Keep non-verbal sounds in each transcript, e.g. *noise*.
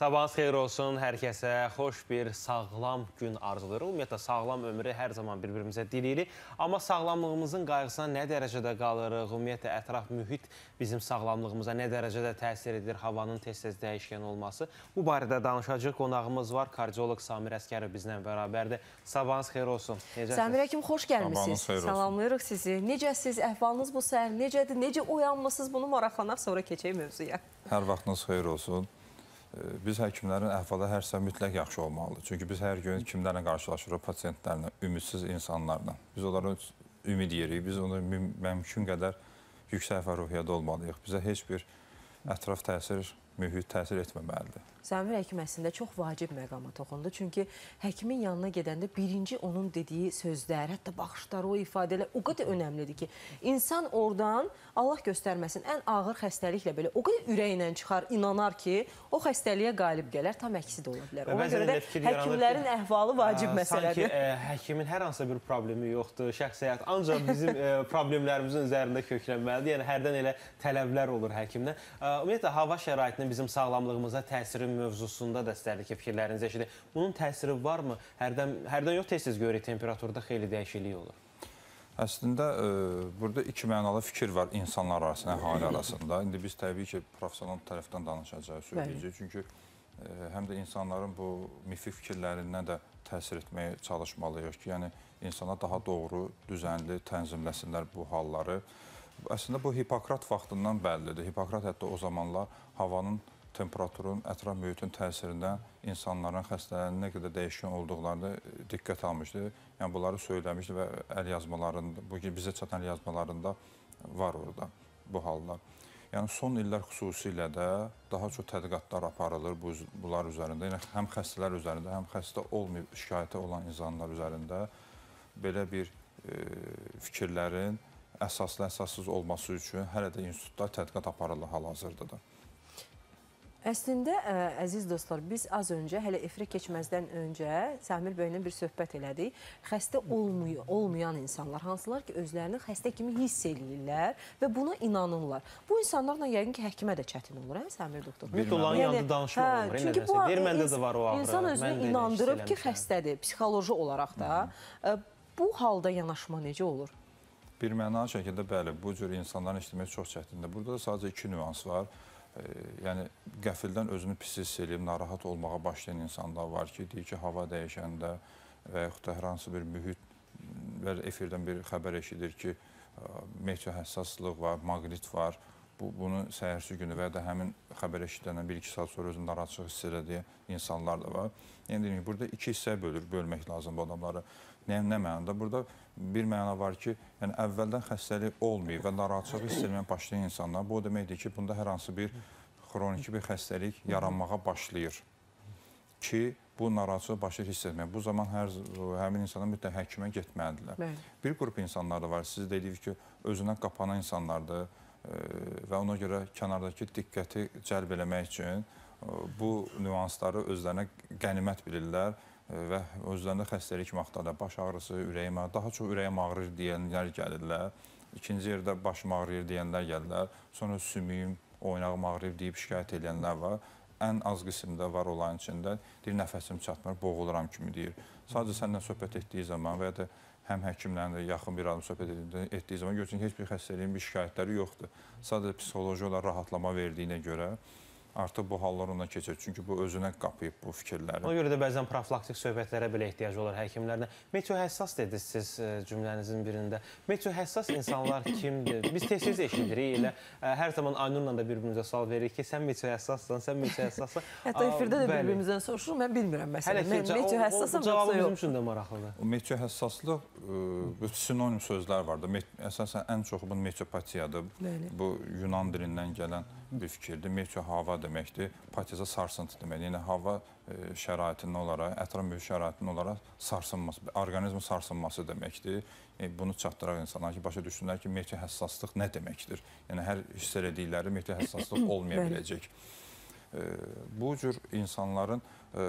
Sabahınız xeyir olsun hər kəsə. Xoş bir sağlam gün arzulayırıq. Ümumiyyətlə sağlam ömrü hər zaman bir-birimizə diləyirik. Amma sağlamlığımızın qayğısına nə dərəcədə qalırıq? Ümumiyyətlə ətraf mühit bizim sağlamlığımıza nə dərəcədə təsir edir? Havanın tez-tez dəyişkən olması. Bu barədə danışacağıq. Qonağımız var. Kardioloq Samir Əskərov bizlə bərabərdir. Sabahınız xeyir olsun. Necəsiniz? Samir həkim xoş gəlmisiniz. Salamlayırıq sizi. Necəsiz? Əhvalınız bu səhər necədir? Necə oyanmısınız? Bunu maraqlanaq sonra keçək mövzuya. Hər vaxtınız xeyir olsun biz həkimlərin əhvalı hər səhv mütləq yaxşı olmalıdır. Çünki biz hər gün kimlərlə qarşılaşırıq? Pasientlərlə, ümidsiz insanlarla. Biz onlara ümid yerik, biz onu mümkün qədər yüksək ruhiyyədə olmalıyıq. Bizə heç bir ətraf təsir, mühit təsir etməməlidir. Samir həkim əslində çox vacib məqama toxundu. Çünki həkimin yanına gedəndə birinci onun dediyi sözlər, hətta baxışlar, o ifadələr o qədər önəmlidir ki, insan oradan Allah göstərməsin, ən ağır xəstəliklə belə o qədər ürəklə çıxar, inanar ki, o xəstəliyə qalib gələr, tam əksi də ola bilər. Ona görə də həkimlərin ki, əhvalı vacib ə, məsələdir. Sanki ə, həkimin hər hansısa bir problemi yoxdur, şəxsiyyət ancaq bizim *laughs* ə, problemlərimizin üzərində köklənməlidir. Yəni hərdən elə tələblər olur həkimdən. Ümumiyyətlə hava şəraitinin bizim sağlamlığımıza təsiri təlim mövzusunda da istərdik ki, fikirlərinizi eşidək. Bunun təsiri varmı? Hərdən, hərdən yox, tez-tez görürük, temperaturda xeyli dəyişiklik olur. Əslində, e, burada iki mənalı fikir var insanlar arasında, əhali arasında. İndi biz təbii ki, professional tərəfdən danışacağı söyləyəcəyik. Çünki e, həm də insanların bu mifi fikirlərindən də təsir etməyə çalışmalıyıq ki, yəni insana daha doğru, düzənli tənzimləsinlər bu halları. Əslində, bu Hipokrat vaxtından bəllidir. Hipokrat hətta o zamanlar havanın temperaturun ətraf mühitin təsirindən insanların xəstələrinin nə qədər dəyişkən olduqlarını e, diqqət almışdı. Yəni bunları söyləmişdi və əl yazmalarında, bu gün bizə çatan əl yazmalarında var orada bu hallar. Yəni son illər xüsusilə də daha çox tədqiqatlar aparılır bu bunlar üzərində. Yəni həm xəstələr üzərində, həm xəstə olmayıb şikayəti olan insanlar üzərində belə bir e, fikirlərin əsaslı əsassız olması üçün hələ də institutlar tədqiqat aparırlar hal-hazırda da. Əslində, e, əziz dostlar, biz az öncə, hələ efirə keçməzdən öncə Səmir bəylə bir söhbət elədik. Xəstə olmuyor, olmayan insanlar, hansılar ki, özlərini xəstə kimi hiss eləyirlər və buna inanırlar. Bu insanlarla yəqin ki, həkimə də çətin olur, hə, Səmir doktor? Bir dolanın yəni, yanında danışma yəni, hə, olur. Çünki bu deyir, məndə də var o ağrı. İnsan özünü inandırıb ki, xəstədir, psixoloji olaraq da. Hı -hı. E, bu halda yanaşma necə olur? Bir mənalı şəkildə bəli, bu cür insanların işləmək çox çətindir. Burada da sadəcə iki nüans var yəni qəfildən özünü pis hiss edib, narahat olmağa başlayan insanlar var ki, deyir ki, hava dəyişəndə və yaxud da hər hansı bir mühit və efirdən bir xəbər eşidir ki, meteohəssaslıq var, maqnit var, bu, bunu səhərsi günü və ya da həmin xəbər eşidəndən 1-2 saat sonra özünü narahatçılıq hiss elədiyi insanlar da var. Yəni deyim ki, burada iki hissə bölür, bölmək lazımdır adamları. Nə, nə mənada? Burada bir məna var ki, yəni əvvəldən xəstəlik olmayıb və narahatçılıq hiss eləməyə başlayan insanlar, bu o deməkdir ki, bunda hər hansı bir xroniki bir xəstəlik yaranmağa başlayır ki, bu narahatçılığı başa hiss etmək. Bu zaman hər həmin insana mütləq həkimə getməlidirlər. Bəli. Bir qrup insanlar da var. Siz dediyiniz ki, özünə qapanan insanlardır və ona görə kənardakı diqqəti cəlb eləmək üçün bu nüansları özlərinə qənimət bilirlər və özlərində xəstəlik vaxtında baş ağrısı, ürəyim ağrı, daha çox ürəyim ağrır deyənlər gəlirlər. İkinci yerdə başım ağrıyır deyənlər gəlirlər. Sonra sümüyüm, oynağım ağrıyır deyib şikayət edənlər var. Ən az qismdə var olan içində deyir nəfəsim çatmır, boğuluram kimi deyir. Sadəcə səndən söhbət etdiyi zaman və ya da həm həkimlə də yaxın bir adam söhbət edildi, etdiyi zaman görürsən ki, heç bir xəstəliyin bir şikayətləri yoxdur. Sadəcə psixoloji olaraq rahatlama verdiyinə görə artıq bu hallar ona keçir. Çünki bu özünə qapıyıb bu fikirləri. Ona görə də bəzən profilaktik söhbətlərə belə ehtiyac olur həkimlərdən. Meteo həssas dediniz siz e, cümlənizin birində. Meteo həssas insanlar kimdir? Biz tez-tez eşidirik elə e, hər zaman Aynurla da bir-birimizə sual veririk ki, sən meteo həssassan, sən meteo həssassan. *laughs* Hətta efirdə də bir-birimizdən soruşuruq. Mən bilmirəm məsələn. Mən meteo həssasam yoxsa yox. Bizim üçün də maraqlıdır. Meteo həssaslıq ə, e, sinonim sözlər var da. Əsasən ən çoxu bunun meteopatiyadır. Bu Yunan dilindən gələn bir fikirdir. Meteo hava deməkdir. Partiyaza sarsıntı deməkdir. Yəni hava e, şəraitindən olaraq, ətraf mühit şəraitindən olaraq sarsınması, orqanizmin sarsınması deməkdir. E, bunu çatdıraq insanlar ki, başa düşsünlər ki, meteo həssaslıq nə deməkdir. Yəni hər hiss elədikləri meteo həssaslıq *clears throat* olmaya biləcək. E, bu cür insanların e,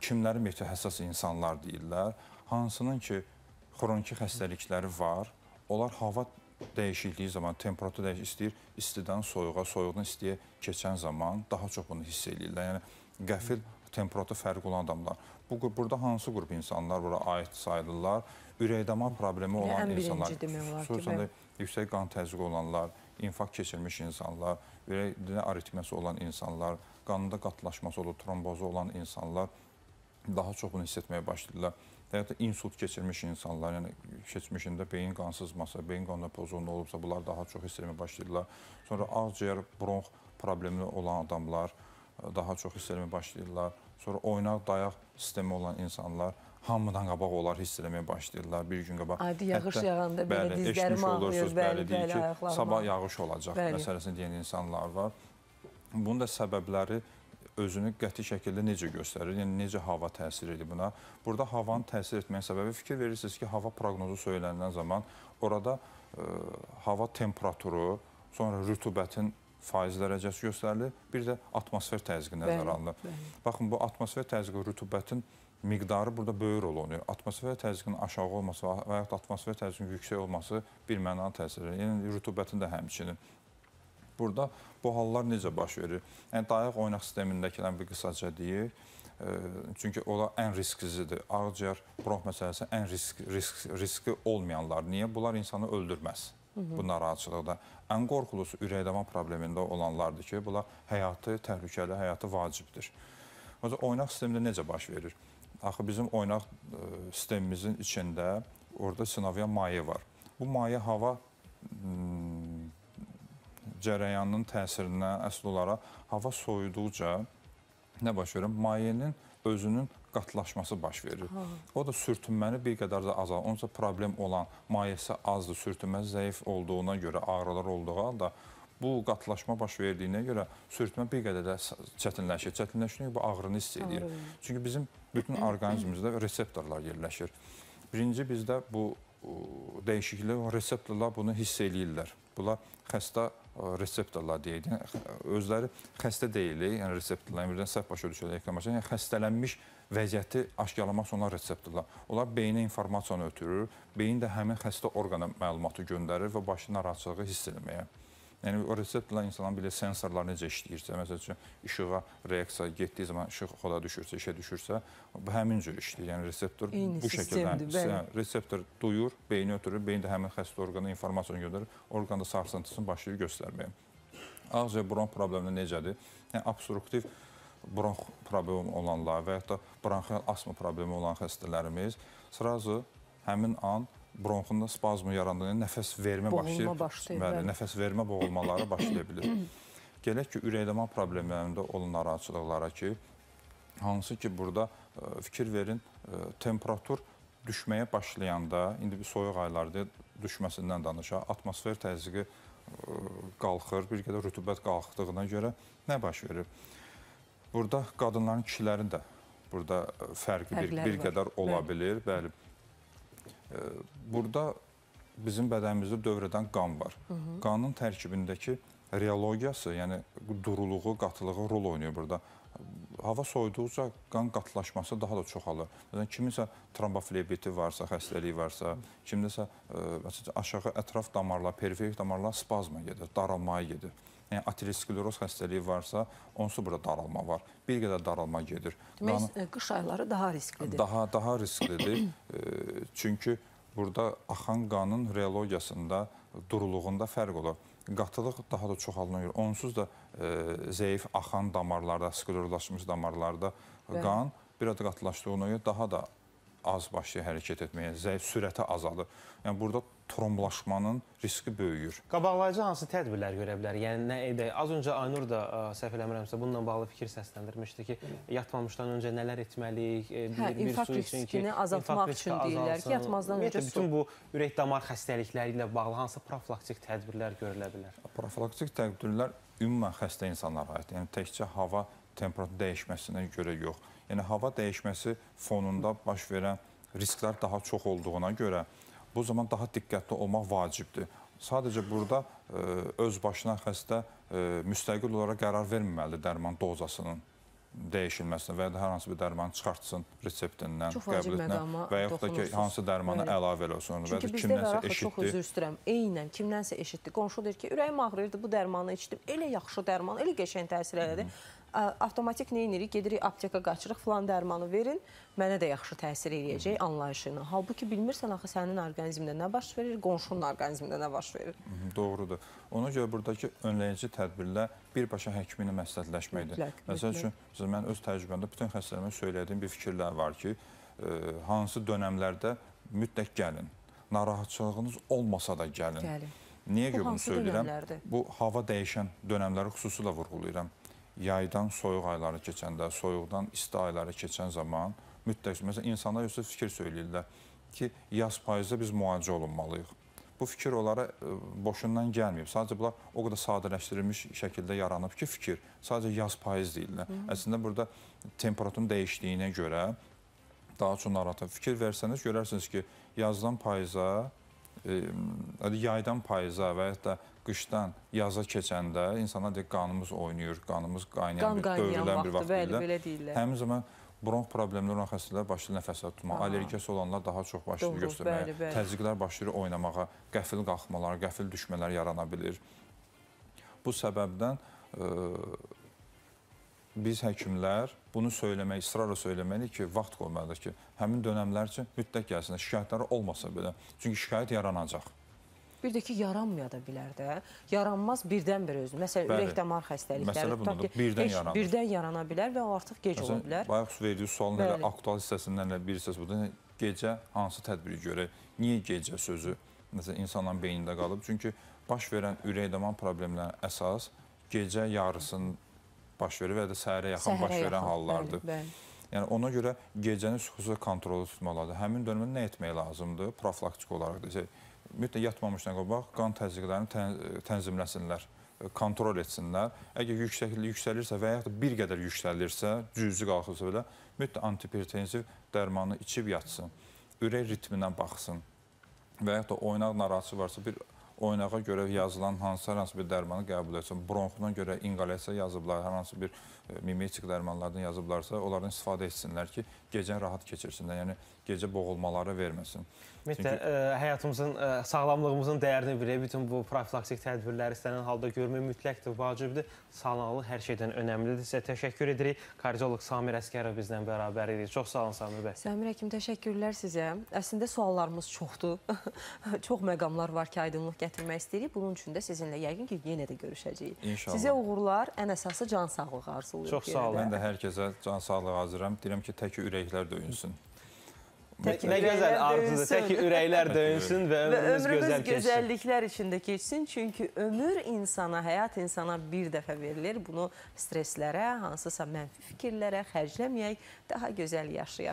kimləri meteo həssas insanlar deyirlər, hansının ki xroniki xəstəlikləri var onlar hava dəyişikliyi zaman temperatur dəyişir, istəyir istidən soyuğa, soyuqdan istiyə keçən zaman daha çox bunu hiss eləyirlər. Yəni qəfil temperatur fərqi olan adamlar. Bu burada hansı qrup insanlar bura aid sayılırlar? Ürəkdəmə problemi olan yəni, insanlar, xüsusən də yüksək qan təzyiqi olanlar, infarkt keçirmiş insanlar, ürəkdə aritmiyası olan insanlar, qanda qatlaşması olur, trombozu olan insanlar daha çox bunu hiss etməyə başlayırlar. Hətta insult keçirmiş insanlar, yəni keçmişində beyin qansızması, beyin qanda pozulma olubsa, bunlar daha çox hiss etməyə başlayırlar. Sonra ağciyər, bronx problemi olan adamlar e, daha çox hiss etməyə başlayırlar. Sonra oynaq dayaq sistemi olan insanlar hamıdan qabaq onlar hiss eləməyə başlayırlar. Bir gün qabaq. Adi yağış Hətta, yağanda belə dizlərimi ağrıyır, bəli, bəli, bəli ayaqlarım. Sabah yağış olacaq bəli. məsələsini deyən insanlar var. Bunun da səbəbləri özünü qəti şəkildə necə göstərir? Yəni necə hava təsir edir buna? Burada havanın təsir etməyə səbəbi fikir verirsiniz ki, hava proqnozu söylənilən zaman orada ə, e, hava temperaturu, sonra rütubətin faiz dərəcəsi göstərilir, bir də atmosfer təzyiqi nəzərə alınır. Baxın, bu atmosfer təzyiqi rütubətin miqdarı burada böyük rol oynayır. Atmosfer təzyiqinin aşağı olması və yaxud atmosfer təzyiqinin yüksək olması bir məna təsir edir. Yəni rütubətin də həmçinin burada bu hallar necə baş verir? Yəni dayaq oynaq sistemindəkilərin bir qısaca deyək. Çünki ola ən risklizidir. Ağciyər bronx məsələsi ən risk, risk, riski olmayanlar. Niyə? Bunlar insanı öldürməz bu narahatçılıqda. Ən qorxulusu ürəkdəman problemində olanlardır ki, bunlar həyatı təhlükəli, həyatı vacibdir. Oca, oynaq sistemində necə baş verir? Axı bizim oynaq sistemimizin içində orada sınavya maye var. Bu maye hava cərəyanının təsirinə əsl olaraq hava soyuduqca nə baş verir? Mayenin özünün qatlaşması baş verir. Ha. O da sürtünməni bir qədər də azalır. Onunsa problem olan mayesi azdır, sürtünmə zəif olduğuna görə, ağrılar olduğu halda bu qatlaşma baş verdiyinə görə sürtmə bir qədər də çətinləşir. Çətinləşdiyinə bu ağrını hiss edir. Çünki bizim bütün orqanizmimizdə reseptorlar yerləşir. Birinci bizdə bu dəyişiklik, o reseptorlar bunu hiss eləyirlər bula xəstə e, reseptorlar deyildi. Yəni, özləri xəstə deyil, yəni reseptorlar birdən səhv başa düşürlər reklamaçı. Yəni xəstələnmiş vəziyyəti aşkarlamaq sonra reseptorlar. Onlar beyinə informasiyanı ötürür, beyin də həmin xəstə orqana məlumatı göndərir və başı narahatçılığı hiss etməyə Yəni o reseptorlar insanın bilir sensorlar necə işləyirsə, məsəl üçün işığa reaksiya getdiyi zaman işıq xoda düşürsə, işə düşürsə, bu həmin cür işləyir. Yəni reseptor İyini bu şəkildə hə, reseptor duyur, beyni ötürür, beyin də həmin xəstə orqana informasiyanı göndərir, orqanda sarsıntısını başlayır göstərməyə. Ağız və bronx problemi necədir? Yəni obstruktiv bronx problemi olanlar və ya da bronxial asma problemi olan xəstələrimiz sırası həmin an bronxunda spazm yarandığında nəfəs vermə boğulma başlayır. Bəli, nəfəs vermə boğulmaları başlaya bilir. *clears throat* Gələk ki, ürəkləmə problemlərində olan narahatçılıqlara ki, hansı ki, burada e, fikir verin, e, temperatur düşməyə başlayanda, indi bir soyuq aylarda düşməsindən danışaq, atmosfer təzyiqi e, qalxır, bir qədər rütubət qalxdığına görə nə baş verir? Burada qadınların, kişilərin də burada fərqi Fərqləri bir, bir qədər var. ola bilir. Bəli. Burada bizim bədənimizdə dövr edən qan var. Hı -hı. Qanın tərkibindəki reologiyası, yəni duruluğu, qatılığı rol oynayır burada hava soyuduqca qan qatlaşması daha da çoxalır. Yəni kiminsə tromboflebiti varsa, xəstəliyi varsa, kimdəsə e, aşağı ətraf damarlar, periferik damarlar spazma gedir, daralmaya gedir. Yəni ateroskleroz xəstəliyi varsa, onsuz burada daralma var. Bir qədər daralma gedir. Demək, Qanı... E, qış ayları daha risklidir. Daha daha risklidir. *clears throat* E, çünki burada axan qanın reologiyasında, duruluğunda fərq olur qatılıq daha da çoxalına görə onsuz da e, zəif axan damarlarda, sklerozlaşmış damarlarda Bəli. qan bir az qatılaşdığına görə daha da az başlayır hərəkət etməyə, zəif sürəti azalır. Yəni burada tromblaşmanın riski böyüyür. Qabaqlayıcı hansı tədbirlər görə bilər? Yəni nə edək? Az öncə Aynur da ə, səhv eləmirəmsə bununla bağlı fikir səsləndirmişdi ki, yatmamışdan öncə nələr etməliyik? E, bir, hə, bir su üçün ki, azaltmaq üçün deyirlər ki, yatmazdan öncə bütün bu ürək damar xəstəlikləri ilə bağlı hansı profilaktik tədbirlər görülə bilər? Profilaktik tədbirlər ümumən xəstə insanlara aiddir. Yəni təkcə hava temperaturu dəyişməsinə görə yox. Yəni hava dəyişməsi fonunda baş verən risklər daha çox olduğuna görə bu zaman daha diqqətli olmaq vacibdir. Sadəcə burada e, öz başına xəstə e, müstəqil olaraq qərar verməməlidir dərman dozasının dəyişilməsinə və ya hər hansı bir dərmanı çıxartsın reseptindən, qəbuletindən və yaxud da ki, hansı dərmanı Bəli. əlavə elə olsun. Çünki bizdə və yaxud çox özür istəyirəm, eynən kimdənsə eşitdi, qonşu deyir ki, ürəyim ağrıyırdı, bu dərmanı içdim, elə yaxşı dərman, elə qəşən təsir elədi. Hı -hı avtomatik nə edirik? Gedirik apteka qaçırıq, filan dərmanı verin, mənə də yaxşı təsir eləyəcək anlayışı ilə. Halbuki bilmirsən axı sənin orqanizmində nə baş verir, qonşunun orqanizmində nə baş verir. Doğrudur. Ona görə buradakı önləyici tədbirlər birbaşa həkimi ilə məsləhətləşməkdir. Mütləq, Məsəl üçün, mən öz təcrübəmdə bütün xəstələrimə söylədiyim bir fikirlər var ki, ə, e, hansı dönəmlərdə mütləq gəlin. Narahatçılığınız olmasa da gəlin. Gəlin. Niyə görə bunu söyləyirəm? Dönəmlərdir? Bu hava dəyişən dönəmləri xüsusilə vurğulayıram yaydan soyuq ayları keçəndə, soyuqdan isti ayları keçən zaman mütləq, məsələn, insanlar yoxsa fikir söyləyirlər ki, yaz payızda biz müalicə olunmalıyıq. Bu fikir onlara e, boşundan gəlməyib. Sadəcə bunlar o qədər sadələşdirilmiş şəkildə yaranıb ki, fikir. Sadəcə yaz payız deyirlər. Hı -hı. Əslində burada temperaturun dəyişdiyinə görə daha çox narahat. Fikir versəniz görərsiniz ki, yazdan payıza, e, yəni yaydan payıza və ya da qışdan yaza keçəndə insana deyək qanımız oynayır, qanımız qaynayan bir dövrülən bir vaxt deyirlər. Həmin zaman bronx problemli olan xəstələr başlayır nəfəsə tutmaq, allergiyası olanlar daha çox başlayır Doğru, göstərməyə, bəli, bəli. təzyiqlər başlayır oynamağa, qəfil qalxmalar, qəfil düşmələr yarana bilir. Bu səbəbdən ə, e, biz həkimlər bunu söyləmək, israrla söyləməliyik ki, vaxt qoymalıdır ki, həmin dönəmlər üçün mütləq gəlsinlər, şikayətləri olmasa belə. Çünki şikayət yaranacaq bir də ki, yaranmaya da bilər də. Yaranmaz birdən-birə özü. Məsələn, ürək damar xəstəlikləri tutaq ki, birdən, heç, yaranır. birdən yarana bilər və o artıq gec Məsələn, ola bilər. Bayaq verdiyi sualın hələ aktual hissəsindən hələ bir hissəsi budur. Gecə hansı tədbiri görək? Niyə gecə sözü məsələn, insanların beynində qalıb? Çünki baş verən ürək damar problemlərinin əsas gecə yarısının baş verir və ya da səhərə yaxın səhərə baş verən yaxın, hallardır. Bəli, bəli. Yəni ona görə gecəni xüsusi kontrolü tutmalıdır. Həmin dönəmdə nə etmək lazımdır? Profilaktik olaraq da şey, ümumiyyətlə yatmamışdan qabaq qan təzyiqlərini tən, tənzimləsinlər, e, kontrol etsinlər. Əgər yüksəklik yüksəlirsə və yaxud bir qədər yüksəlirsə, cüzi qalxırsa belə, ümumiyyətlə antihipertensiv dərmanı içib yatsın, ürək ritminə baxsın və yaxud da oynaq narahatçı varsa bir oynağa görə yazılan hansı hansı bir dərmanı qəbul etsin. Bronxuna görə inqalyasiya yazıblar, hər hansı bir e, mimetik dərmanlardan yazıblarsa, onlardan istifadə etsinlər ki, gecə rahat keçirsinlər. Yəni gecə boğulmaları verməsin. Ümumiyyətlə e, həyatımızın, ə, e, sağlamlığımızın dəyərini bilir. Bütün bu profilaksik tədbirləri istənilən halda görmək mütləqdir, vacibdir. Sağlamlıq hər şeydən önəmlidir. Sizə təşəkkür edirik. Kardioloq Samir Əskərov bizlə bərabər idi. Çox sağ olun Samir bəy. Samir həkim təşəkkürlər sizə. Əslində suallarımız çoxdur. *laughs* Çox məqamlar var ki, aydınlıq gətirmək istəyirik. Bunun üçün də sizinlə yəqin ki, yenə də görüşəcəyik. İnşallah. Sizə uğurlar, ən əsası can sağlığı arzulayıram. Çox sağ olun. Mən də hər kəsə can sağlığı arzulayıram. Deyirəm ki, tək ürəklər döyünsün. Tək nə gözəl arzudur. Tək ürəklər döyünsün və ömrümüz, və ömrümüz gözəl gözəlliklər içində keçsin. Çünki ömür insana, həyat insana bir dəfə verilir. Bunu streslərə, hansısa mənfi fikirlərə xərcləməyək, daha gözəl yaşayaq.